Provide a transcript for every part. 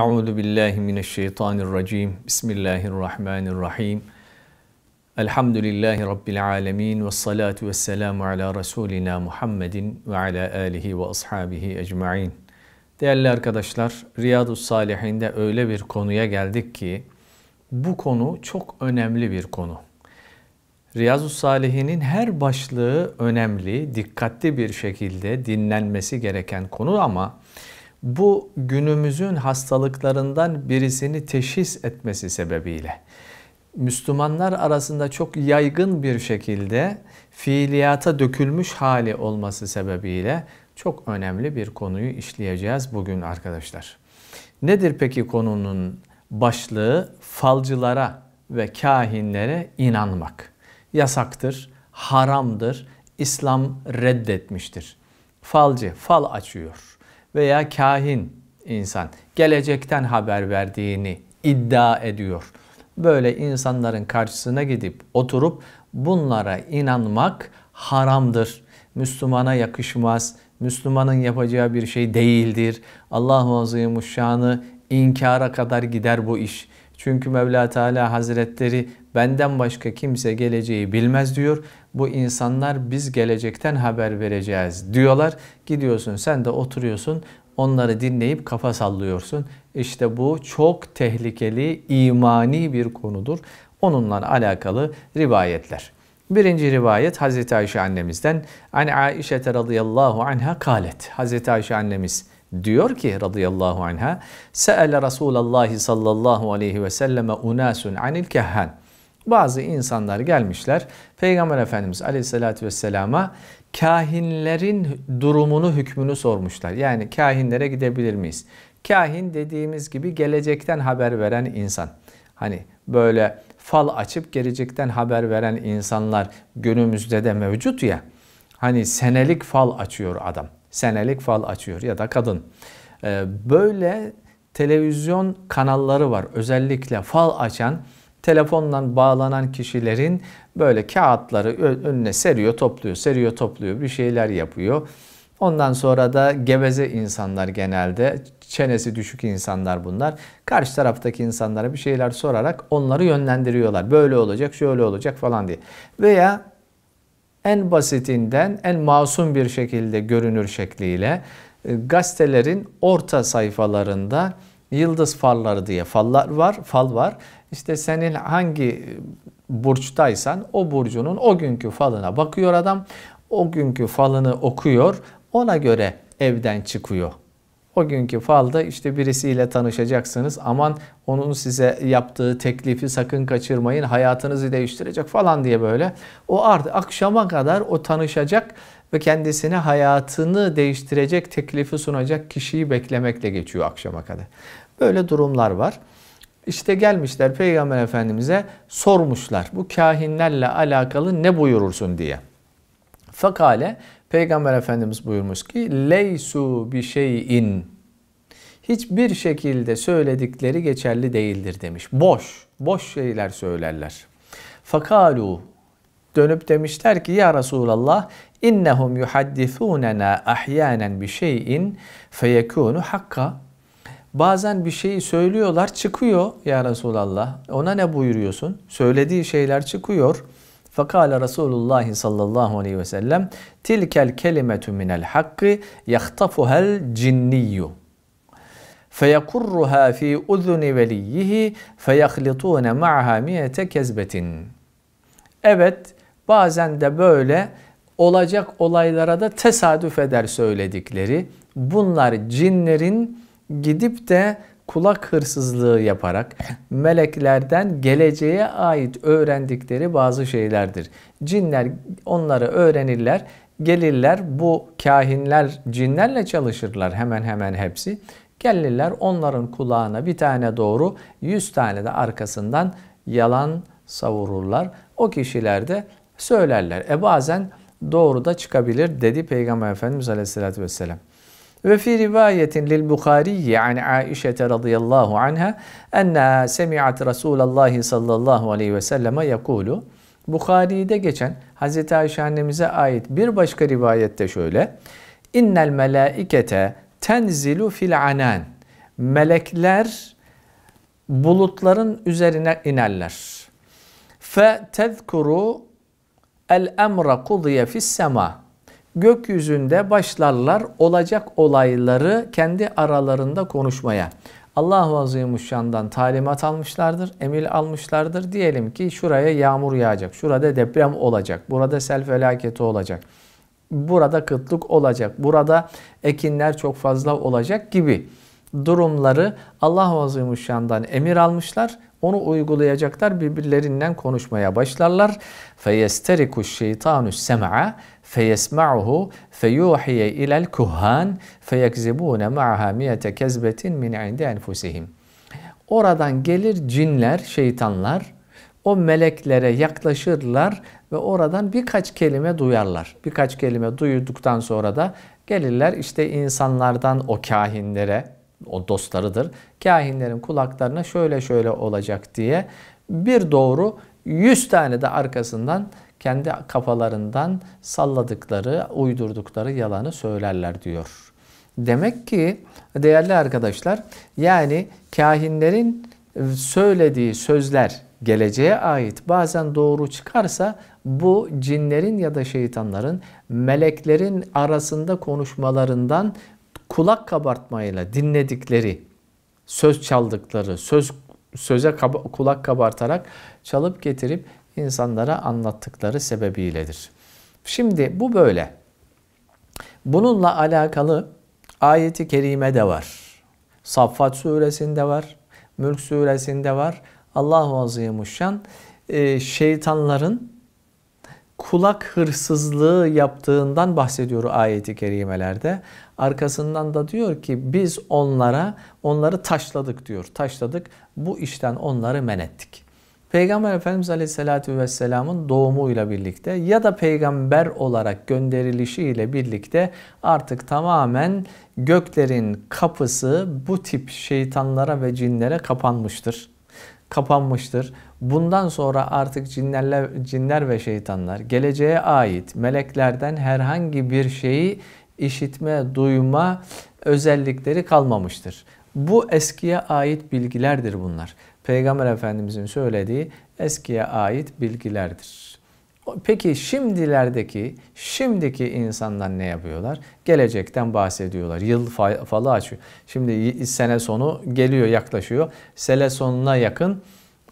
Euzu billahi mineşşeytanirracim. Bismillahirrahmanirrahim. Elhamdülillahi rabbil alamin ve salatu vesselamu ala rasulina Muhammedin ve ala alihi ve ashabihi ecmaîn. Değerli arkadaşlar, Riyadu Salihinde öyle bir konuya geldik ki bu konu çok önemli bir konu. Riyazu Salihinin her başlığı önemli, dikkatli bir şekilde dinlenmesi gereken konu ama bu günümüzün hastalıklarından birisini teşhis etmesi sebebiyle Müslümanlar arasında çok yaygın bir şekilde fiiliyata dökülmüş hali olması sebebiyle çok önemli bir konuyu işleyeceğiz bugün arkadaşlar. Nedir peki konunun başlığı? Falcılara ve kahinlere inanmak. Yasaktır, haramdır, İslam reddetmiştir. Falcı fal açıyor veya kahin insan gelecekten haber verdiğini iddia ediyor. Böyle insanların karşısına gidip oturup bunlara inanmak haramdır. Müslümana yakışmaz. Müslümanın yapacağı bir şey değildir. Allahu Azimuşşan'ı inkara kadar gider bu iş. Çünkü Mevla Teala Hazretleri benden başka kimse geleceği bilmez diyor bu insanlar biz gelecekten haber vereceğiz diyorlar. Gidiyorsun sen de oturuyorsun onları dinleyip kafa sallıyorsun. İşte bu çok tehlikeli imani bir konudur. Onunla alakalı rivayetler. Birinci rivayet Hz. Ayşe annemizden. An Aişe radıyallahu anha kalet. Hz. Ayşe annemiz diyor ki radıyallahu anha Se'ele Resulallah sallallahu aleyhi ve selleme unasun anil kehhan. Bazı insanlar gelmişler Peygamber Efendimiz Aleyhisselatü Vesselam'a kahinlerin durumunu, hükmünü sormuşlar. Yani kahinlere gidebilir miyiz? Kahin dediğimiz gibi gelecekten haber veren insan. Hani böyle fal açıp gelecekten haber veren insanlar günümüzde de mevcut ya. Hani senelik fal açıyor adam. Senelik fal açıyor ya da kadın. Ee, böyle televizyon kanalları var. Özellikle fal açan telefonla bağlanan kişilerin böyle kağıtları önüne seriyor, topluyor, seriyor, topluyor, bir şeyler yapıyor. Ondan sonra da geveze insanlar genelde, çenesi düşük insanlar bunlar. Karşı taraftaki insanlara bir şeyler sorarak onları yönlendiriyorlar. Böyle olacak, şöyle olacak falan diye. Veya en basitinden en masum bir şekilde görünür şekliyle e, gazetelerin orta sayfalarında yıldız farları diye fallar var, fal var işte senin hangi burçtaysan o burcunun o günkü falına bakıyor adam. O günkü falını okuyor. Ona göre evden çıkıyor. O günkü falda işte birisiyle tanışacaksınız. Aman onun size yaptığı teklifi sakın kaçırmayın. Hayatınızı değiştirecek falan diye böyle. O artık akşama kadar o tanışacak ve kendisine hayatını değiştirecek teklifi sunacak kişiyi beklemekle geçiyor akşama kadar. Böyle durumlar var. İşte gelmişler Peygamber Efendimiz'e sormuşlar. Bu kahinlerle alakalı ne buyurursun diye. Fakale Peygamber Efendimiz buyurmuş ki leysu bi şeyin hiçbir şekilde söyledikleri geçerli değildir demiş. Boş, boş şeyler söylerler. Fakalu dönüp demişler ki ya Resulallah innehum yuhaddithunena ahyanen bi şeyin feyekunu hakka Bazen bir şeyi söylüyorlar çıkıyor ya Resulallah. Ona ne buyuruyorsun? Söylediği şeyler çıkıyor. Fakale Resulullah sallallahu aleyhi ve sellem tilkel kelimetu minel hakkı yahtafuhel cinniyyu feyekurruha fi uzuni veliyyihi feyahlitune ma'ha miyete kezbetin. Evet bazen de böyle olacak olaylara da tesadüf eder söyledikleri. Bunlar cinlerin gidip de kulak hırsızlığı yaparak meleklerden geleceğe ait öğrendikleri bazı şeylerdir. Cinler onları öğrenirler, gelirler bu kahinler cinlerle çalışırlar hemen hemen hepsi. Gelirler onların kulağına bir tane doğru, yüz tane de arkasından yalan savururlar. O kişiler de söylerler. E bazen doğru da çıkabilir dedi Peygamber Efendimiz Aleyhisselatü Vesselam. Ve fi rivayetin lil Bukhari'yi an Aişe radıyallahu anha enna semi'at Resulallah sallallahu aleyhi ve selleme yekulu Bukhari'de geçen Hz. Ayşe annemize ait bir başka rivayette şöyle İnnel melaikete tenzilu fil anan Melekler bulutların üzerine inerler. Fe tezkuru el emre kudiye fis sema gökyüzünde başlarlar olacak olayları kendi aralarında konuşmaya. Allah-u Azimuşşan'dan talimat almışlardır, emir almışlardır. Diyelim ki şuraya yağmur yağacak, şurada deprem olacak, burada sel felaketi olacak, burada kıtlık olacak, burada ekinler çok fazla olacak gibi durumları Allah-u Azimuşşan'dan emir almışlar onu uygulayacaklar birbirlerinden konuşmaya başlarlar. فَيَسْتَرِكُ الشَّيْطَانُ السَّمْعَ فَيَسْمَعُهُ فَيُوحِيَ اِلَى الْكُهَّانِ فَيَكْزِبُونَ مَعَهَا مِيَةَ كَزْبَةٍ مِنْ عِنْدِ اَنْفُسِهِمْ Oradan gelir cinler, şeytanlar, o meleklere yaklaşırlar ve oradan birkaç kelime duyarlar. Birkaç kelime duyduktan sonra da gelirler işte insanlardan o kahinlere, o dostlarıdır. Kahinlerin kulaklarına şöyle şöyle olacak diye bir doğru yüz tane de arkasından kendi kafalarından salladıkları, uydurdukları yalanı söylerler diyor. Demek ki değerli arkadaşlar yani kahinlerin söylediği sözler geleceğe ait bazen doğru çıkarsa bu cinlerin ya da şeytanların meleklerin arasında konuşmalarından kulak kabartmayla dinledikleri, söz çaldıkları, söz söze kaba, kulak kabartarak çalıp getirip insanlara anlattıkları sebebiyledir. Şimdi bu böyle. Bununla alakalı ayeti kerime de var. Saffat suresinde var. Mülk suresinde var. Allahu Azimuşşan e, şeytanların kulak hırsızlığı yaptığından bahsediyor ayeti kerimelerde. Arkasından da diyor ki biz onlara onları taşladık diyor. Taşladık bu işten onları men ettik. Peygamber Efendimiz Aleyhisselatü Vesselam'ın doğumuyla birlikte ya da peygamber olarak gönderilişiyle birlikte artık tamamen göklerin kapısı bu tip şeytanlara ve cinlere kapanmıştır. Kapanmıştır. Bundan sonra artık cinlerle, cinler ve şeytanlar geleceğe ait meleklerden herhangi bir şeyi işitme, duyma özellikleri kalmamıştır. Bu eskiye ait bilgilerdir bunlar. Peygamber Efendimizin söylediği eskiye ait bilgilerdir. Peki şimdilerdeki, şimdiki insanlar ne yapıyorlar? Gelecekten bahsediyorlar. Yıl falı açıyor. Şimdi sene sonu geliyor, yaklaşıyor. Sene sonuna yakın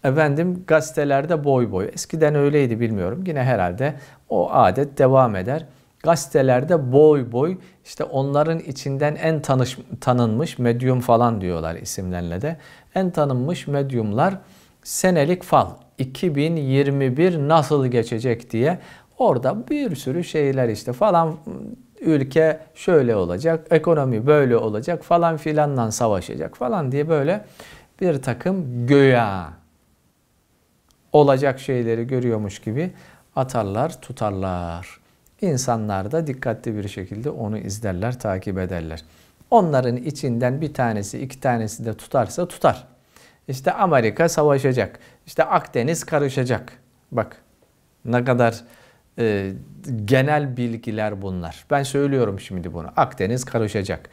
efendim gazetelerde boy boy. Eskiden öyleydi bilmiyorum. Yine herhalde o adet devam eder. Gazetelerde boy boy işte onların içinden en tanış, tanınmış medyum falan diyorlar isimlerle de. En tanınmış medyumlar senelik fal 2021 nasıl geçecek diye orada bir sürü şeyler işte falan ülke şöyle olacak, ekonomi böyle olacak falan filanla savaşacak falan diye böyle bir takım göya olacak şeyleri görüyormuş gibi atarlar, tutarlar. İnsanlar da dikkatli bir şekilde onu izlerler, takip ederler. Onların içinden bir tanesi, iki tanesi de tutarsa tutar. İşte Amerika savaşacak. İşte Akdeniz karışacak. Bak ne kadar e, genel bilgiler bunlar. Ben söylüyorum şimdi bunu. Akdeniz karışacak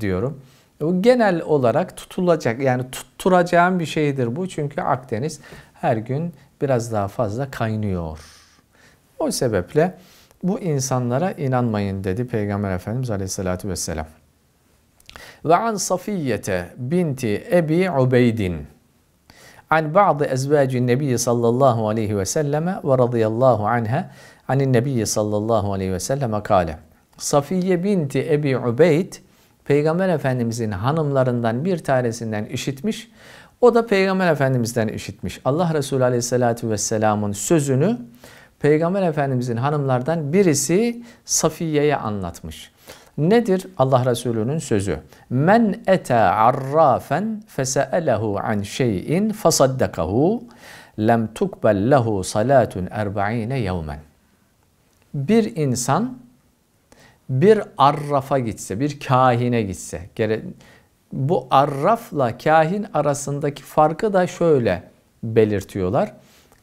diyorum. Bu genel olarak tutulacak yani tutturacağım bir şeydir bu. Çünkü Akdeniz her gün biraz daha fazla kaynıyor. O sebeple bu insanlara inanmayın dedi Peygamber Efendimiz Aleyhisselatü Vesselam. Ve an Safiyyete binti Ebi Ubeydin an ba'dı ezvacin Nebi sallallahu aleyhi ve selleme ve radıyallahu anha anin Nebi sallallahu aleyhi ve selleme kale. Safiye binti Ebi Ubeyd Peygamber Efendimizin hanımlarından bir tanesinden işitmiş o da Peygamber Efendimiz'den işitmiş. Allah Resulü Aleyhisselatü Vesselam'ın sözünü Peygamber Efendimiz'in hanımlardan birisi Safiye'ye anlatmış. Nedir Allah Resulü'nün sözü? Men ete arrafen feselehu an şeyin fasaddakahu lem tukbel lehu salatun erba'ine yevmen. Bir insan bir arrafa gitse, bir kahine gitse, bu arrafla kahin arasındaki farkı da şöyle belirtiyorlar.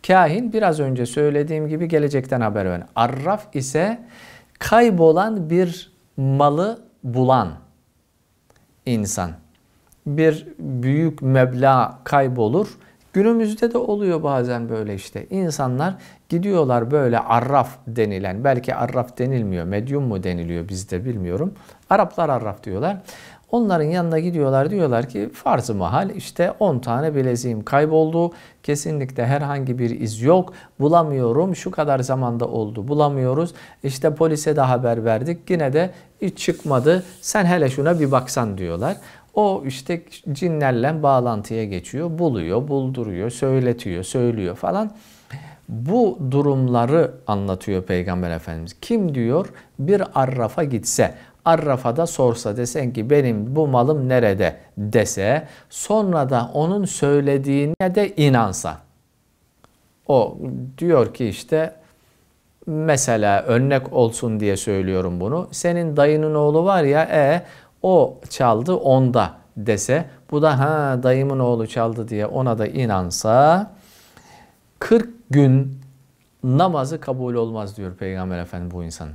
Kahin biraz önce söylediğim gibi gelecekten haber veren. Arraf ise kaybolan bir malı bulan insan. Bir büyük meblağ kaybolur. Günümüzde de oluyor bazen böyle işte. İnsanlar gidiyorlar böyle arraf denilen, belki arraf denilmiyor, medyum mu deniliyor bizde bilmiyorum. Araplar arraf diyorlar. Onların yanına gidiyorlar diyorlar ki farz-ı mahal işte 10 tane bileziğim kayboldu. Kesinlikle herhangi bir iz yok. Bulamıyorum. Şu kadar zamanda oldu. Bulamıyoruz. İşte polise de haber verdik. Yine de hiç çıkmadı. Sen hele şuna bir baksan diyorlar. O işte cinlerle bağlantıya geçiyor. Buluyor, bulduruyor, söyletiyor, söylüyor falan. Bu durumları anlatıyor Peygamber Efendimiz. Kim diyor bir arrafa gitse Arrafa da sorsa desen ki benim bu malım nerede dese sonra da onun söylediğine de inansa. O diyor ki işte mesela örnek olsun diye söylüyorum bunu. Senin dayının oğlu var ya e o çaldı onda dese bu da ha dayımın oğlu çaldı diye ona da inansa 40 gün namazı kabul olmaz diyor Peygamber Efendimiz bu insanın.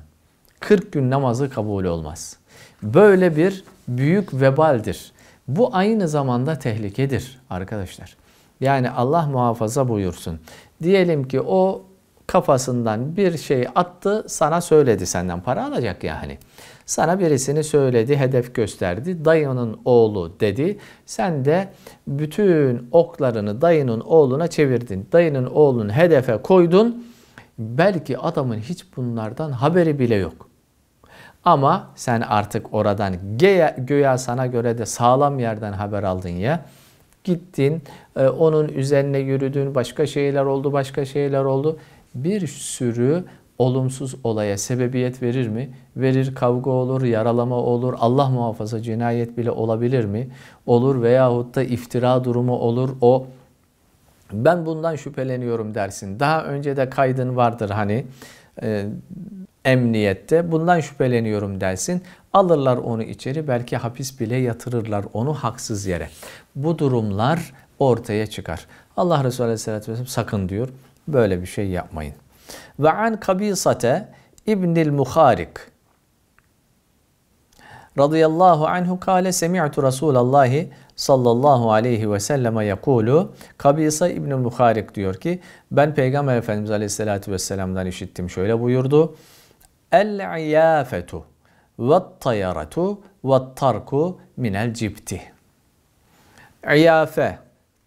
40 gün namazı kabul olmaz. Böyle bir büyük vebaldir. Bu aynı zamanda tehlikedir arkadaşlar. Yani Allah muhafaza buyursun. Diyelim ki o kafasından bir şey attı, sana söyledi senden para alacak yani. Sana birisini söyledi, hedef gösterdi. Dayının oğlu dedi. Sen de bütün oklarını dayının oğluna çevirdin. Dayının oğlunu hedefe koydun. Belki adamın hiç bunlardan haberi bile yok. Ama sen artık oradan göya, sana göre de sağlam yerden haber aldın ya. Gittin, e, onun üzerine yürüdün, başka şeyler oldu, başka şeyler oldu. Bir sürü olumsuz olaya sebebiyet verir mi? Verir, kavga olur, yaralama olur, Allah muhafaza cinayet bile olabilir mi? Olur veyahut da iftira durumu olur. O ben bundan şüpheleniyorum dersin. Daha önce de kaydın vardır hani. E, emniyette bundan şüpheleniyorum dersin. Alırlar onu içeri belki hapis bile yatırırlar onu haksız yere. Bu durumlar ortaya çıkar. Allah Resulü Aleyhisselatü Vesselam sakın diyor böyle bir şey yapmayın. Ve an kabisate İbnil Muharik radıyallahu anhu kale semi'tu Rasulallahi sallallahu aleyhi ve selleme yakulu Kabisa İbnül Muharik diyor ki ben Peygamber Efendimiz aleyhisselatü vesselam'dan işittim şöyle buyurdu. El-iyafetu ve tayaratu ve tarku minel cibti. İyafe,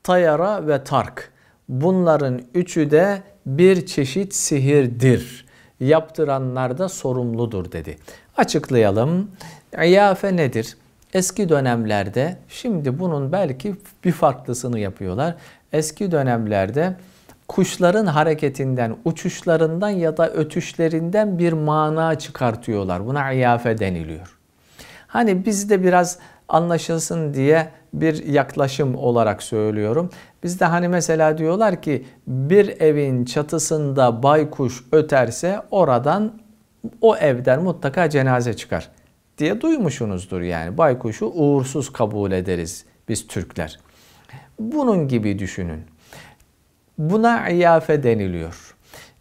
tayara ve tark. Bunların üçü de bir çeşit sihirdir. Yaptıranlar da sorumludur dedi. Açıklayalım. İyafe nedir? Eski dönemlerde, şimdi bunun belki bir farklısını yapıyorlar. Eski dönemlerde kuşların hareketinden, uçuşlarından ya da ötüşlerinden bir mana çıkartıyorlar. Buna iyafe deniliyor. Hani bizde biraz anlaşılsın diye bir yaklaşım olarak söylüyorum. Bizde hani mesela diyorlar ki bir evin çatısında baykuş öterse oradan o evden mutlaka cenaze çıkar diye duymuşsunuzdur yani. Baykuşu uğursuz kabul ederiz biz Türkler. Bunun gibi düşünün. Buna iyafe deniliyor.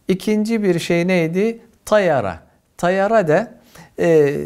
İkinci bir şey neydi? Tayara. Tayara de e,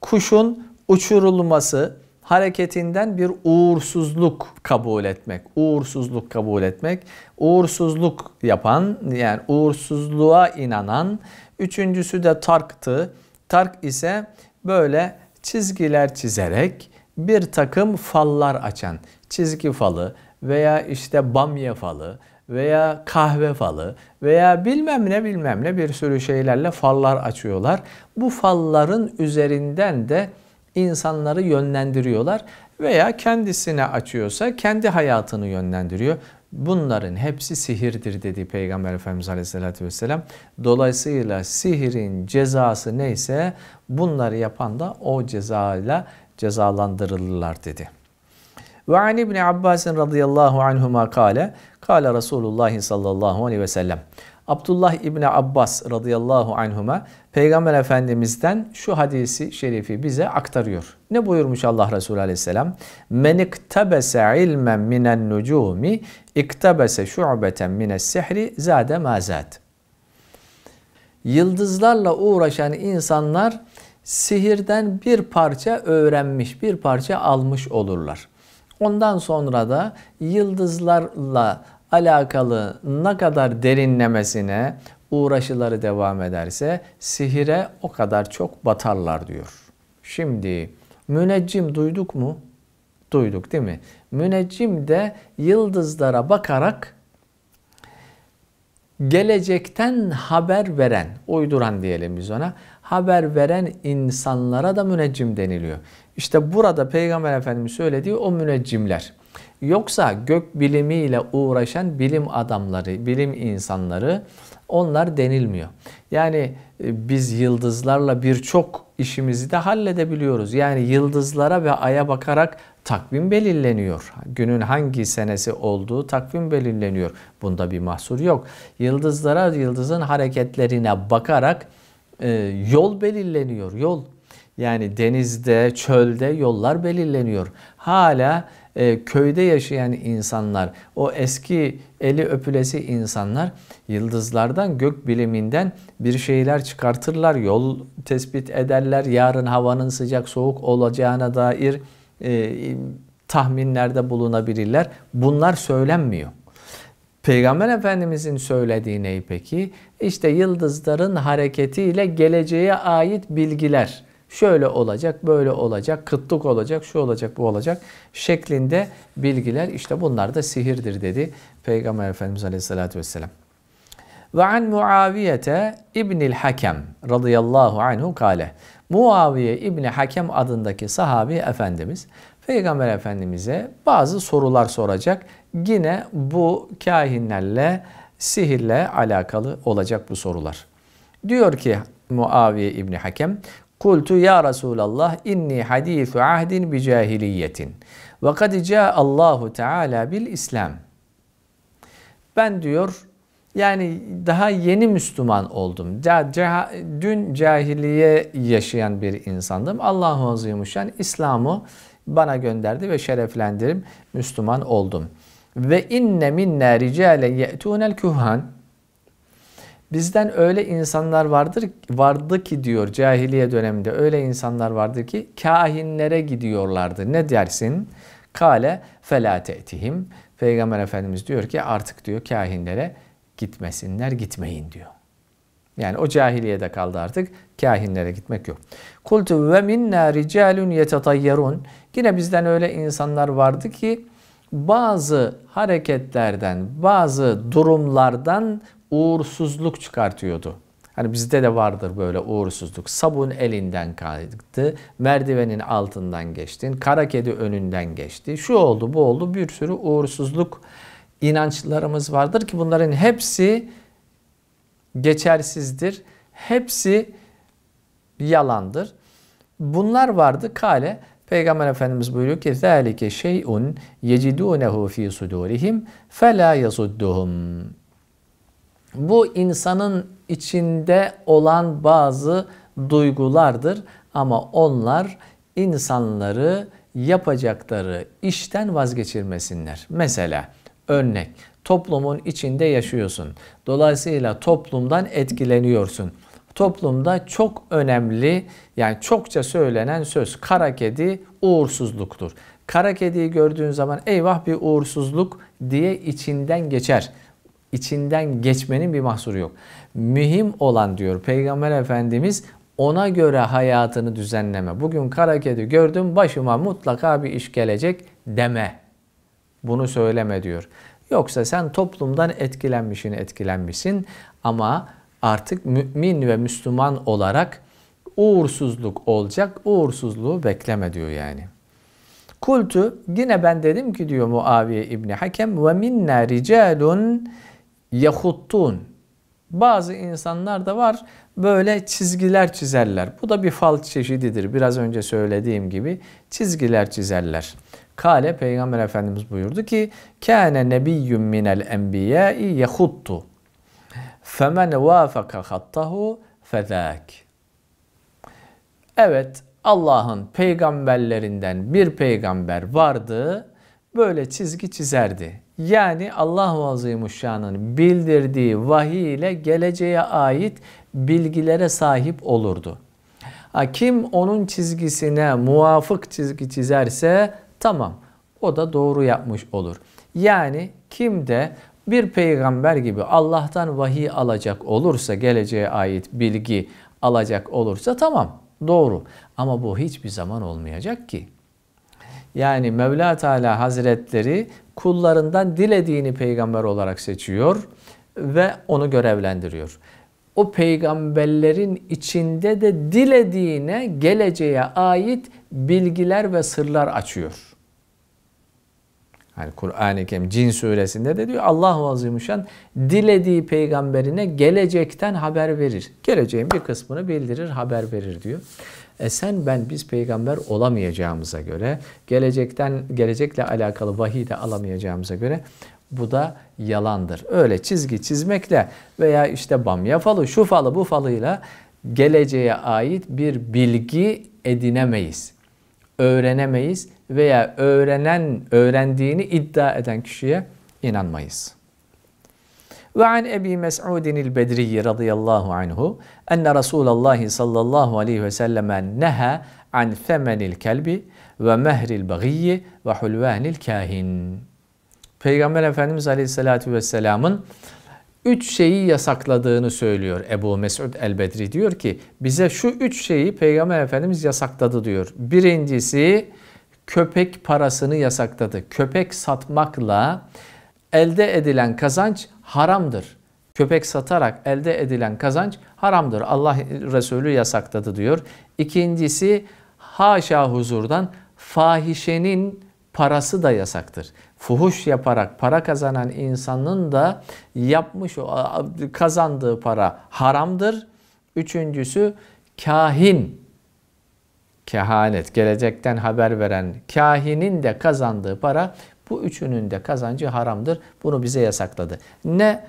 kuşun uçurulması hareketinden bir uğursuzluk kabul etmek. Uğursuzluk kabul etmek. Uğursuzluk yapan yani uğursuzluğa inanan. Üçüncüsü de tarktı. Tark ise böyle çizgiler çizerek bir takım fallar açan. Çizgi falı veya işte bamya falı veya kahve falı veya bilmem ne bilmem ne bir sürü şeylerle fallar açıyorlar. Bu falların üzerinden de insanları yönlendiriyorlar veya kendisine açıyorsa kendi hayatını yönlendiriyor. Bunların hepsi sihirdir dedi Peygamber Efendimiz Aleyhisselatü Vesselam. Dolayısıyla sihirin cezası neyse bunları yapan da o cezayla cezalandırılırlar dedi. Ve an İbni Abbasin radıyallahu anhuma kale Kale Resulullah sallallahu aleyhi ve sellem. Abdullah İbni Abbas radıyallahu anhuma Peygamber Efendimiz'den şu hadisi şerifi bize aktarıyor. Ne buyurmuş Allah Resulü aleyhisselam? Men iktabese ilmen minen nucumi iktabese şu'beten mines sihri zade mazat. Yıldızlarla uğraşan insanlar sihirden bir parça öğrenmiş, bir parça almış olurlar. Ondan sonra da yıldızlarla alakalı ne kadar derinlemesine uğraşıları devam ederse sihire o kadar çok batarlar diyor. Şimdi müneccim duyduk mu? Duyduk değil mi? Müneccim de yıldızlara bakarak gelecekten haber veren, uyduran diyelim biz ona, haber veren insanlara da müneccim deniliyor. İşte burada Peygamber Efendimiz söylediği o müneccimler. Yoksa gök bilimiyle uğraşan bilim adamları, bilim insanları onlar denilmiyor. Yani e, biz yıldızlarla birçok işimizi de halledebiliyoruz. Yani yıldızlara ve aya bakarak takvim belirleniyor. Günün hangi senesi olduğu takvim belirleniyor. Bunda bir mahsur yok. Yıldızlara, yıldızın hareketlerine bakarak e, yol belirleniyor. Yol yani denizde, çölde yollar belirleniyor. Hala e, köyde yaşayan insanlar, o eski eli öpülesi insanlar yıldızlardan, gök biliminden bir şeyler çıkartırlar, yol tespit ederler. Yarın havanın sıcak soğuk olacağına dair e, tahminlerde bulunabilirler. Bunlar söylenmiyor. Peygamber Efendimizin söylediği ne peki? İşte yıldızların hareketiyle geleceğe ait bilgiler şöyle olacak, böyle olacak, kıtlık olacak, şu olacak, bu olacak şeklinde bilgiler işte bunlar da sihirdir dedi Peygamber Efendimiz Aleyhisselatü Vesselam. Ve an Muaviyete İbnil Hakem radıyallahu anhu kale. Muaviye İbni Hakem adındaki sahabi Efendimiz Peygamber Efendimiz'e bazı sorular soracak. Yine bu kahinlerle, sihirle alakalı olacak bu sorular. Diyor ki Muaviye İbni Hakem, Kultu ya Resulallah inni hadithu ahdin bi cahiliyetin ve kad Allahu Teala bil İslam. Ben diyor yani daha yeni Müslüman oldum. Dün cahiliye yaşayan bir insandım. Allahu Azimuşşan İslam'ı bana gönderdi ve şereflendirip Müslüman oldum. Ve inne minna ricale ye'tunel kuhan Bizden öyle insanlar vardır vardı ki diyor cahiliye döneminde öyle insanlar vardı ki kahinlere gidiyorlardı. Ne dersin? Kale felate etihim. Peygamber Efendimiz diyor ki artık diyor kahinlere gitmesinler, gitmeyin diyor. Yani o cahiliyede kaldı artık. Kahinlere gitmek yok. Kultu ve minna ricalun yetatayyarun. Yine bizden öyle insanlar vardı ki bazı hareketlerden, bazı durumlardan uğursuzluk çıkartıyordu. Hani bizde de vardır böyle uğursuzluk. Sabun elinden kaydı, merdivenin altından geçtin, kara kedi önünden geçti. Şu oldu, bu oldu. Bir sürü uğursuzluk inançlarımız vardır ki bunların hepsi geçersizdir. Hepsi yalandır. Bunlar vardı kale. Peygamber Efendimiz buyuruyor ki ذَٰلِكَ شَيْءٌ يَجِدُونَهُ ف۪ي صُدُورِهِمْ فَلَا يَصُدُّهُمْ bu insanın içinde olan bazı duygulardır ama onlar insanları yapacakları işten vazgeçirmesinler. Mesela örnek toplumun içinde yaşıyorsun. Dolayısıyla toplumdan etkileniyorsun. Toplumda çok önemli yani çokça söylenen söz kara kedi uğursuzluktur. Kara kediyi gördüğün zaman eyvah bir uğursuzluk diye içinden geçer içinden geçmenin bir mahsuru yok. Mühim olan diyor Peygamber Efendimiz ona göre hayatını düzenleme. Bugün kara kedi gördüm başıma mutlaka bir iş gelecek deme. Bunu söyleme diyor. Yoksa sen toplumdan etkilenmişsin, etkilenmişsin ama artık mümin ve Müslüman olarak uğursuzluk olacak, uğursuzluğu bekleme diyor yani. Kultu yine ben dedim ki diyor Muaviye İbni Hakem ve minna ricalun yahuttun. Bazı insanlar da var böyle çizgiler çizerler. Bu da bir fal çeşididir. Biraz önce söylediğim gibi çizgiler çizerler. Kale Peygamber Efendimiz buyurdu ki Kâne nebiyyüm minel enbiyâi yahuttu. Femen vâfaka hattahu fedâk. Evet Allah'ın peygamberlerinden bir peygamber vardı. Böyle çizgi çizerdi. Yani Allahu Azimuşşan'ın bildirdiği vahiy ile geleceğe ait bilgilere sahip olurdu. Ha, kim onun çizgisine muafık çizgi çizerse tamam o da doğru yapmış olur. Yani kim de bir peygamber gibi Allah'tan vahiy alacak olursa, geleceğe ait bilgi alacak olursa tamam doğru. Ama bu hiçbir zaman olmayacak ki. Yani Mevla Teala Hazretleri kullarından dilediğini peygamber olarak seçiyor ve onu görevlendiriyor. O peygamberlerin içinde de dilediğine geleceğe ait bilgiler ve sırlar açıyor. Yani Kur'an-ı Kerim Cin suresinde de diyor Allahu Azimüşşan dilediği peygamberine gelecekten haber verir. Geleceğin bir kısmını bildirir, haber verir diyor. E sen ben biz peygamber olamayacağımıza göre, gelecekten gelecekle alakalı vahiy de alamayacağımıza göre bu da yalandır. Öyle çizgi çizmekle veya işte bamya falı, şu falı, bu falıyla geleceğe ait bir bilgi edinemeyiz. Öğrenemeyiz veya öğrenen, öğrendiğini iddia eden kişiye inanmayız. Ve an Ebi Mes'udin el-Bedri radıyallahu anhu enne Resulullah sallallahu aleyhi ve sellem neha an femenil kelbi ve mehril bagiyyi ve hulvanil kahin. Peygamber Efendimiz Aleyhisselatü Vesselam'ın üç şeyi yasakladığını söylüyor Ebu Mesud el-Bedri. Diyor ki bize şu üç şeyi Peygamber Efendimiz yasakladı diyor. Birincisi köpek parasını yasakladı. Köpek satmakla elde edilen kazanç haramdır. Köpek satarak elde edilen kazanç haramdır. Allah Resulü yasakladı diyor. İkincisi haşa huzurdan fahişenin parası da yasaktır. Fuhuş yaparak para kazanan insanın da yapmış kazandığı para haramdır. Üçüncüsü kahin kehanet gelecekten haber veren kahinin de kazandığı para bu üçünün de kazancı haramdır. Bunu bize yasakladı. Ne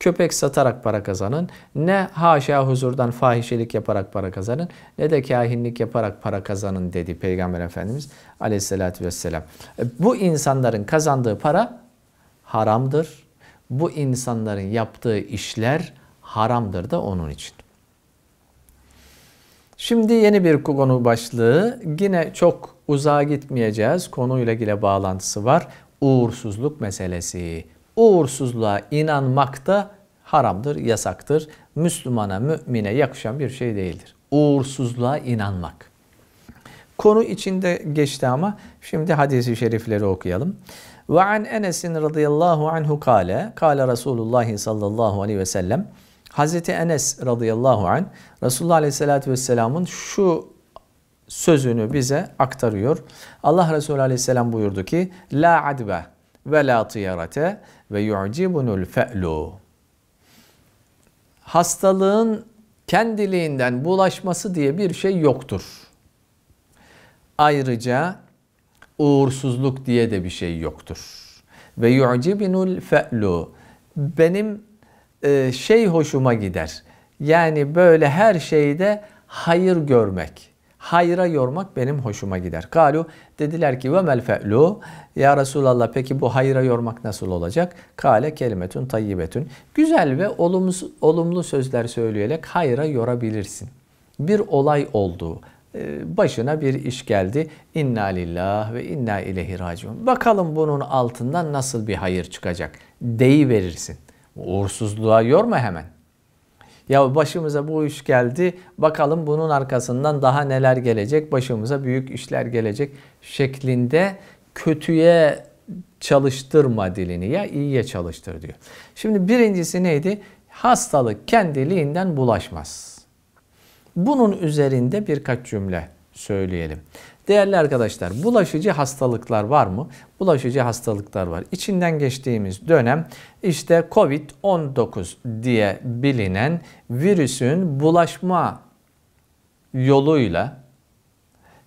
köpek satarak para kazanın, ne haşa huzurdan fahişelik yaparak para kazanın, ne de kahinlik yaparak para kazanın dedi Peygamber Efendimiz aleyhissalatü vesselam. E, bu insanların kazandığı para haramdır. Bu insanların yaptığı işler haramdır da onun için. Şimdi yeni bir konu başlığı. Yine çok uzağa gitmeyeceğiz. Konuyla ilgili bağlantısı var uğursuzluk meselesi. Uğursuzluğa inanmak da haramdır, yasaktır. Müslümana, mümine yakışan bir şey değildir. Uğursuzluğa inanmak. Konu içinde geçti ama şimdi hadisi şerifleri okuyalım. Ve an Enes'in radıyallahu anhu kale, kale Resulullah sallallahu aleyhi ve sellem. Hazreti Enes radıyallahu an Resulullah aleyhissalatü vesselamın şu sözünü bize aktarıyor. Allah Resulü Aleyhisselam buyurdu ki La adbe ve la tiyarate ve yu'cibunul fe'lu Hastalığın kendiliğinden bulaşması diye bir şey yoktur. Ayrıca uğursuzluk diye de bir şey yoktur. Ve yu'cibunul fe'lu Benim e, şey hoşuma gider. Yani böyle her şeyde hayır görmek hayra yormak benim hoşuma gider. Kalu dediler ki ve mel fe'lu ya Resulallah peki bu hayra yormak nasıl olacak? Kale kelimetun tayyibetun. Güzel ve olumlu, olumlu sözler söyleyerek hayra yorabilirsin. Bir olay oldu. Ee, başına bir iş geldi. İnna lillah ve inna ileyhi raciun. Bakalım bunun altından nasıl bir hayır çıkacak. Deyi verirsin. Uğursuzluğa yorma hemen. Ya başımıza bu iş geldi. Bakalım bunun arkasından daha neler gelecek? Başımıza büyük işler gelecek şeklinde kötüye çalıştırma dilini ya iyiye çalıştır diyor. Şimdi birincisi neydi? Hastalık kendiliğinden bulaşmaz. Bunun üzerinde birkaç cümle söyleyelim. Değerli arkadaşlar, bulaşıcı hastalıklar var mı? Bulaşıcı hastalıklar var. İçinden geçtiğimiz dönem işte COVID-19 diye bilinen virüsün bulaşma yoluyla,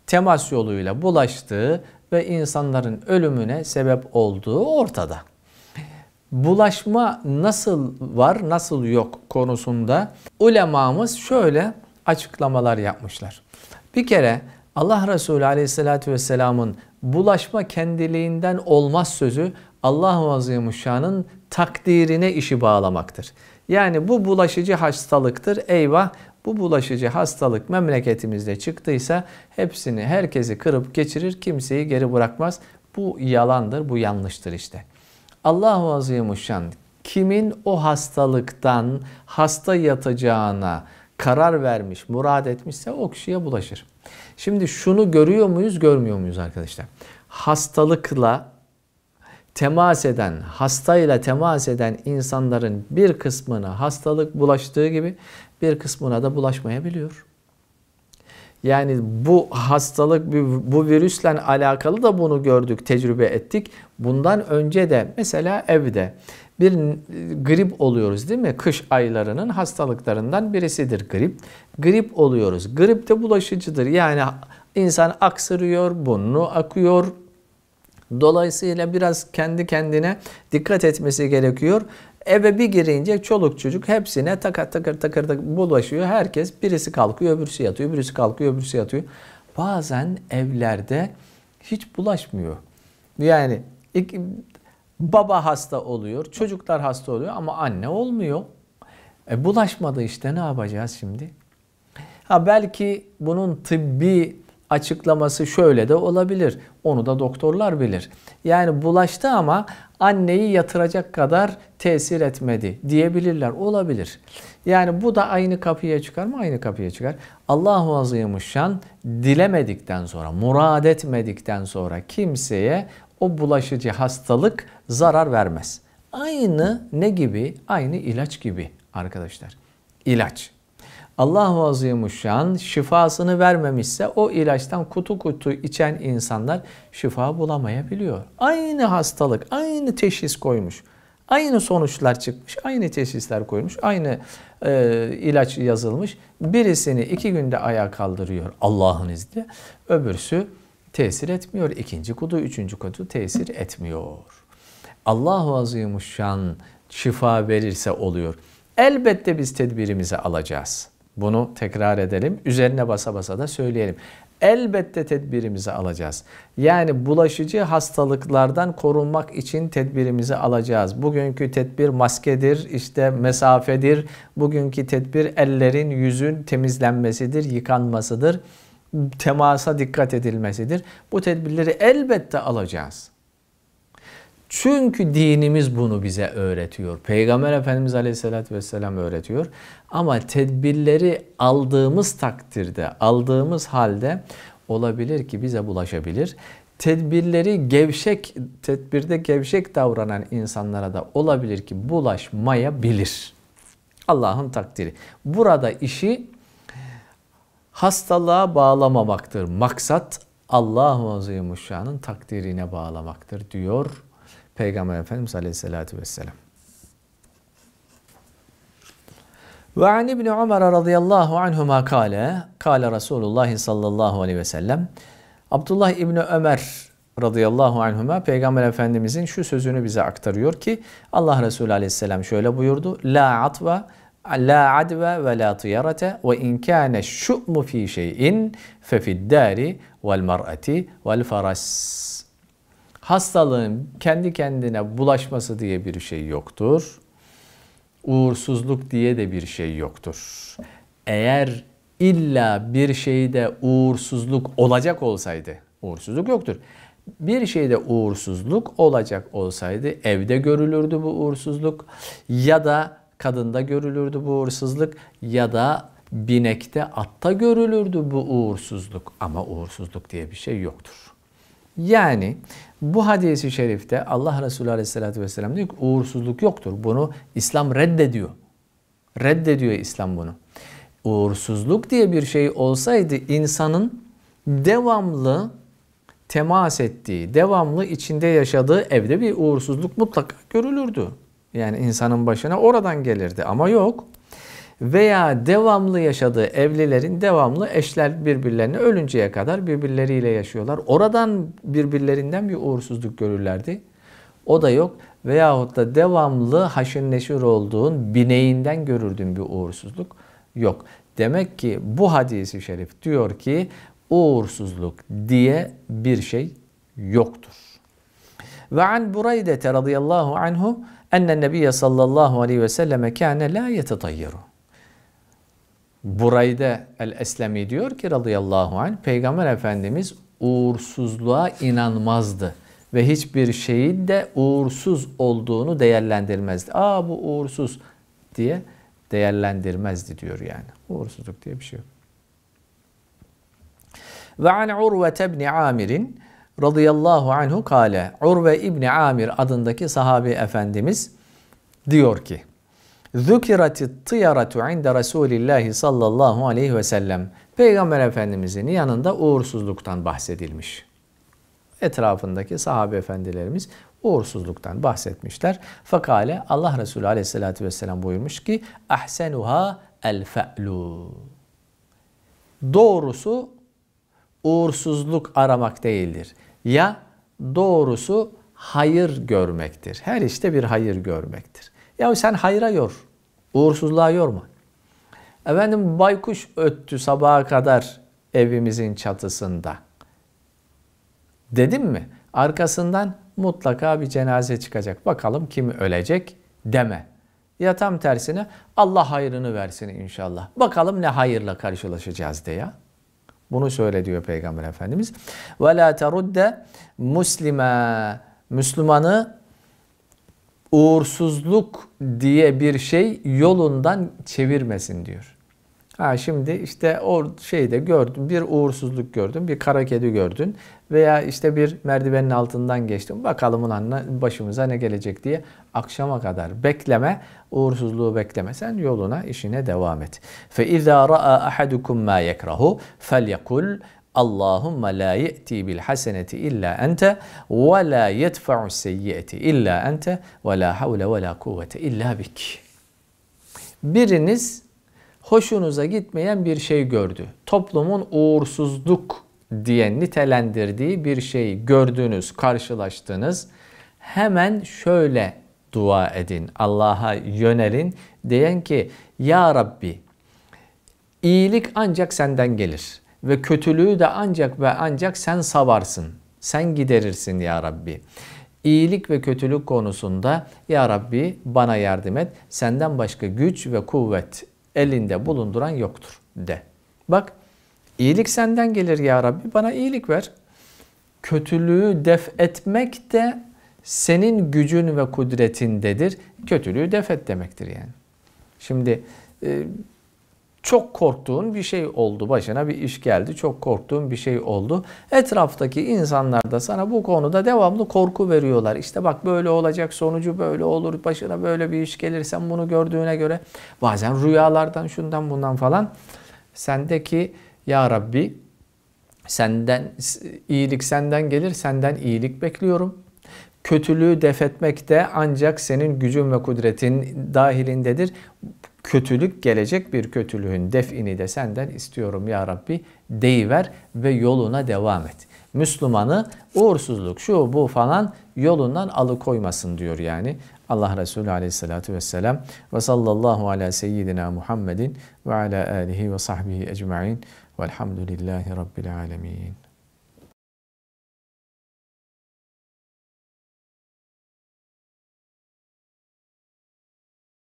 temas yoluyla bulaştığı ve insanların ölümüne sebep olduğu ortada. Bulaşma nasıl var, nasıl yok konusunda ulemamız şöyle açıklamalar yapmışlar. Bir kere Allah Resulü Aleyhisselatü vesselamın bulaşma kendiliğinden olmaz sözü Allah-u Azimuşşan'ın takdirine işi bağlamaktır. Yani bu bulaşıcı hastalıktır eyvah bu bulaşıcı hastalık memleketimizde çıktıysa hepsini herkesi kırıp geçirir kimseyi geri bırakmaz. Bu yalandır bu yanlıştır işte. Allah-u Azimuşşan kimin o hastalıktan hasta yatacağına, karar vermiş, murad etmişse o kişiye bulaşır. Şimdi şunu görüyor muyuz, görmüyor muyuz arkadaşlar? Hastalıkla temas eden, hastayla temas eden insanların bir kısmına hastalık bulaştığı gibi bir kısmına da bulaşmayabiliyor. Yani bu hastalık, bu virüsle alakalı da bunu gördük, tecrübe ettik. Bundan önce de mesela evde bir e, grip oluyoruz değil mi? Kış aylarının hastalıklarından birisidir grip. Grip oluyoruz. Grip de bulaşıcıdır. Yani insan aksırıyor, burnu akıyor. Dolayısıyla biraz kendi kendine dikkat etmesi gerekiyor. Eve bir girince çoluk çocuk hepsine takır takır takır, bulaşıyor. Herkes birisi kalkıyor, öbürsü yatıyor, birisi kalkıyor, öbürsü yatıyor. Bazen evlerde hiç bulaşmıyor. Yani Baba hasta oluyor, çocuklar hasta oluyor ama anne olmuyor. E, bulaşmadı işte ne yapacağız şimdi? Ha belki bunun tıbbi açıklaması şöyle de olabilir. Onu da doktorlar bilir. Yani bulaştı ama anneyi yatıracak kadar tesir etmedi diyebilirler. Olabilir. Yani bu da aynı kapıya çıkar mı? Aynı kapıya çıkar. Allahu Azimuşşan dilemedikten sonra, murad etmedikten sonra kimseye o bulaşıcı hastalık zarar vermez. Aynı ne gibi? Aynı ilaç gibi arkadaşlar. İlaç. Allah-u Azimuşşan şifasını vermemişse o ilaçtan kutu kutu içen insanlar şifa bulamayabiliyor. Aynı hastalık, aynı teşhis koymuş. Aynı sonuçlar çıkmış, aynı teşhisler koymuş, aynı e, ilaç yazılmış. Birisini iki günde ayağa kaldırıyor Allah'ın izniyle. Öbürsü tesir etmiyor. İkinci kutu, üçüncü kutu tesir etmiyor. Allahu Azimuşşan şifa verirse oluyor. Elbette biz tedbirimizi alacağız. Bunu tekrar edelim. Üzerine basa basa da söyleyelim. Elbette tedbirimizi alacağız. Yani bulaşıcı hastalıklardan korunmak için tedbirimizi alacağız. Bugünkü tedbir maskedir, işte mesafedir. Bugünkü tedbir ellerin, yüzün temizlenmesidir, yıkanmasıdır temasa dikkat edilmesidir. Bu tedbirleri elbette alacağız. Çünkü dinimiz bunu bize öğretiyor. Peygamber Efendimiz Aleyhisselatü Vesselam öğretiyor. Ama tedbirleri aldığımız takdirde, aldığımız halde olabilir ki bize bulaşabilir. Tedbirleri gevşek, tedbirde gevşek davranan insanlara da olabilir ki bulaşmayabilir. Allah'ın takdiri. Burada işi hastalığa bağlamamaktır. Maksat Allah-u Azimuşşan'ın takdirine bağlamaktır diyor Peygamber Efendimiz Aleyhisselatü Vesselam. Ve an İbni Ömer radıyallahu anhuma kale, kale Resulullah sallallahu aleyhi ve sellem, Abdullah İbni Ömer radıyallahu anhuma Peygamber Efendimizin şu sözünü bize aktarıyor ki Allah Resulü aleyhisselam şöyle buyurdu. La atva la adve ve la tiyarete ve in kâne şu'mu fi şeyin fe fiddâri vel mar'ati vel faras. Hastalığın kendi kendine bulaşması diye bir şey yoktur. Uğursuzluk diye de bir şey yoktur. Eğer illa bir şeyde uğursuzluk olacak olsaydı, uğursuzluk yoktur. Bir şeyde uğursuzluk olacak olsaydı evde görülürdü bu uğursuzluk ya da kadında görülürdü bu uğursuzluk ya da binekte atta görülürdü bu uğursuzluk ama uğursuzluk diye bir şey yoktur. Yani bu hadisi şerifte Allah Resulü Aleyhisselatü Vesselam diyor ki uğursuzluk yoktur. Bunu İslam reddediyor. Reddediyor İslam bunu. Uğursuzluk diye bir şey olsaydı insanın devamlı temas ettiği, devamlı içinde yaşadığı evde bir uğursuzluk mutlaka görülürdü. Yani insanın başına oradan gelirdi ama yok. Veya devamlı yaşadığı evlilerin devamlı eşler birbirlerine ölünceye kadar birbirleriyle yaşıyorlar. Oradan birbirlerinden bir uğursuzluk görürlerdi. O da yok. Veyahut da devamlı haşin neşir olduğun bineğinden görürdüğün bir uğursuzluk yok. Demek ki bu hadisi şerif diyor ki uğursuzluk diye bir şey yoktur. Ve an Bureyde radıyallahu anhu Enne Nebiye sallallahu aleyhi ve selleme kâne la yetetayyaru. Burayda el-Eslemi diyor ki radıyallahu anh Peygamber Efendimiz uğursuzluğa inanmazdı ve hiçbir şeyin de uğursuz olduğunu değerlendirmezdi. Aa bu uğursuz diye değerlendirmezdi diyor yani. Uğursuzluk diye bir şey yok. Ve an Urve ibn Amir'in radıyallahu anhu kale Urve İbni Amir adındaki sahabi efendimiz diyor ki Zükirati tıyaratu inde Resulillahi sallallahu aleyhi ve sellem. Peygamber Efendimizin yanında uğursuzluktan bahsedilmiş. Etrafındaki sahabe efendilerimiz uğursuzluktan bahsetmişler. Fakale Allah Resulü aleyhissalatü vesselam buyurmuş ki ahsenuha el fe'lu. Doğrusu uğursuzluk aramak değildir ya doğrusu hayır görmektir. Her işte bir hayır görmektir. Ya sen hayra yor, uğursuzluğa yorma. Efendim baykuş öttü sabaha kadar evimizin çatısında. Dedim mi? Arkasından mutlaka bir cenaze çıkacak. Bakalım kim ölecek deme. Ya tam tersine Allah hayrını versin inşallah. Bakalım ne hayırla karşılaşacağız diye. ya. Bunu söyle diyor Peygamber Efendimiz. Ve la terudde muslime. Müslümanı uğursuzluk diye bir şey yolundan çevirmesin diyor. Ha şimdi işte o şeyde gördüm bir uğursuzluk gördüm, bir kara kedi gördün veya işte bir merdivenin altından geçtim. Bakalım ulan başımıza ne gelecek diye akşama kadar bekleme, uğursuzluğu bekleme. Sen yoluna, işine devam et. Fe izâ ra'a ahadukum ma yekrahu felyekul Allahumma la yati bil haseneti illa ente ve la yedfa'u seyyi'eti illa ente ve la havle ve la kuvvete illa bik. Biriniz hoşunuza gitmeyen bir şey gördü. Toplumun uğursuzluk diye nitelendirdiği bir şey gördünüz, karşılaştınız. Hemen şöyle dua edin, Allah'a yönelin. Diyen ki Ya Rabbi iyilik ancak senden gelir ve kötülüğü de ancak ve ancak sen savarsın. Sen giderirsin Ya Rabbi. İyilik ve kötülük konusunda Ya Rabbi bana yardım et. Senden başka güç ve kuvvet elinde bulunduran yoktur de. Bak iyilik senden gelir ya Rabbi bana iyilik ver. Kötülüğü def etmek de senin gücün ve kudretindedir. Kötülüğü def et demektir yani. Şimdi e, çok korktuğun bir şey oldu. Başına bir iş geldi. Çok korktuğun bir şey oldu. Etraftaki insanlar da sana bu konuda devamlı korku veriyorlar. İşte bak böyle olacak sonucu böyle olur. Başına böyle bir iş gelir. Sen bunu gördüğüne göre bazen rüyalardan şundan bundan falan. Sendeki ya Rabbi senden iyilik senden gelir. Senden iyilik bekliyorum kötülüğü defetmek de ancak senin gücün ve kudretin dahilindedir kötülük gelecek bir kötülüğün defini de senden istiyorum ya Rabbi deyiver ve yoluna devam et. Müslümanı uğursuzluk şu bu falan yolundan alıkoymasın diyor yani. Allah Resulü aleyhissalatu vesselam ve sallallahu ala seyyidina Muhammedin ve ala alihi ve sahbihi ecma'in velhamdülillahi rabbil alemin.